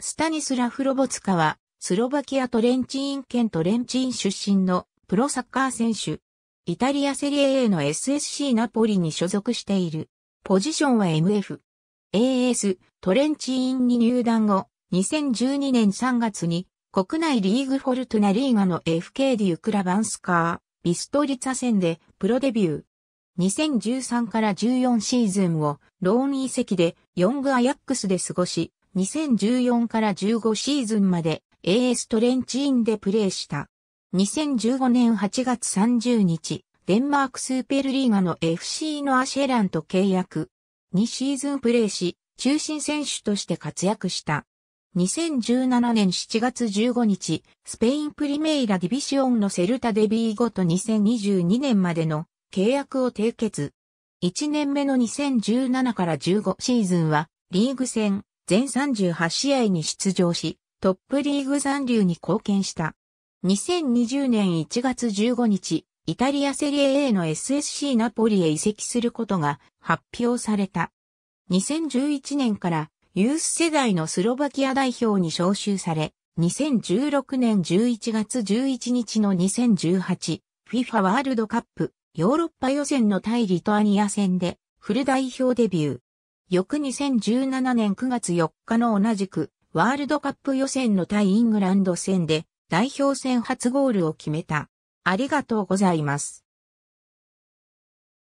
スタニスラフ・ロボツカは、スロバキアトレンチーン県トレンチーン出身のプロサッカー選手。イタリアセリエ A の SSC ナポリに所属している。ポジションは MF。AS トレンチーンに入団後、2012年3月に国内リーグフォルトナリーガの FK デュクラバンスカー、ビストリツァ戦でプロデビュー。2013から14シーズンをローン移籍でヨングアヤックスで過ごし、2014から15シーズンまで AS トレンチーンでプレーした。2015年8月30日、デンマークスーペルリーガの FC のアシェランと契約。2シーズンプレーし、中心選手として活躍した。2017年7月15日、スペインプリメイラディビシオンのセルタデビーごと2022年までの契約を締結。1年目の2017から15シーズンは、リーグ戦、全38試合に出場し、トップリーグ残留に貢献した。2020年1月15日、イタリアセリエ A の SSC ナポリへ移籍することが発表された。2011年からユース世代のスロバキア代表に招集され、2016年11月11日の 2018FIFA ワールドカップヨーロッパ予選の対リトアニア戦でフル代表デビュー。翌2017年9月4日の同じく、ワールドカップ予選の対イングランド戦で代表戦初ゴールを決めた。ありがとうございます。